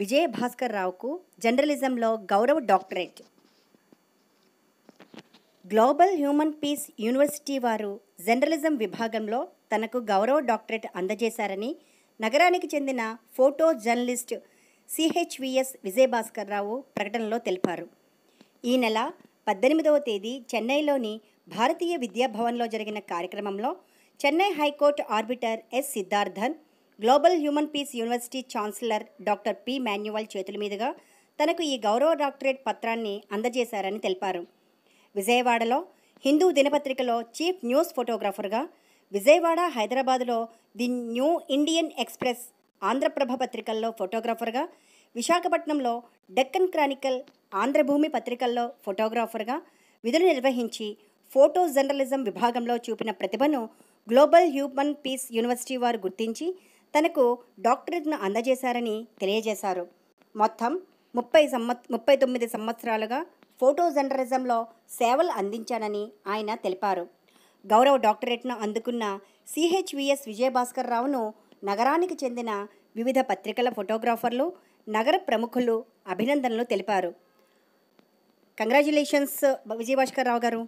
విజయ భాస్కర్ రావుకు జర్నలిజంలో గౌరవ doctorate global human peace university వారు జర్నలిజం విభాగంలో తనకు గౌరవ డాక్టరేట్ అందజేశారని నగరానికి చెందిన photo journalist CHVS Vijayabhaskar Rao ప్రకటనలో తెలిపారు ఈ నెల పద్దెనిమిదవ తేదీ చెన్నైలోని భారతీయ విద్యాభవన్లో జరిగిన కార్యక్రమంలో Chennai high court arbiter S Siddharthan global human peace university chancellor doctor P Manuel చేతుల మీదుగా తనకు ఈ గౌరవ డాక్టరేట్ పత్రాన్ని అందజేశారని తెలిపారు విజయవాడలో హిందూ దినపత్రికలో చీఫ్ న్యూస్ ఫోటోగ్రాఫర్గా విజయవాడ హైదరాబాదులో the New Indian Express Andhraprabha పత్రికల్లో ఫోటోగ్రాఫర్గా విశాఖపట్నంలో డెక్కన్ క్రానికల్ ఆంధ్రభూమి పత్రికల్లో ఫోటోగ్రాఫర్గా విధులు నిర్వహించి ఫోటో జర్నలిజం విభాగంలో చూపిన ప్రతిభను గ్లోబల్ హ్యూమన్ పీస్ యూనివర్సిటీ వారు గుర్తించి తనకు డాక్టరేట్ను అందజేశారని తెలియజేశారు మొత్తం ముప్పై సంవత్ ముప్పై తొమ్మిది సంవత్సరాలుగా ఫోటో జర్నలిజంలో సేవలు అందించానని ఆయన తెలిపారు గౌరవ డాక్టరేట్ను అందుకున్న సిహెచ్విఎస్ విజయభాస్కర్ రావును నగరానికి చెందిన వివిధ పత్రికల ఫోటోగ్రాఫర్లు నగర ప్రముఖులు అభినందనలు తెలిపారు కంగ్రాచులేషన్స్ విజయభాస్కర్ రావు గారు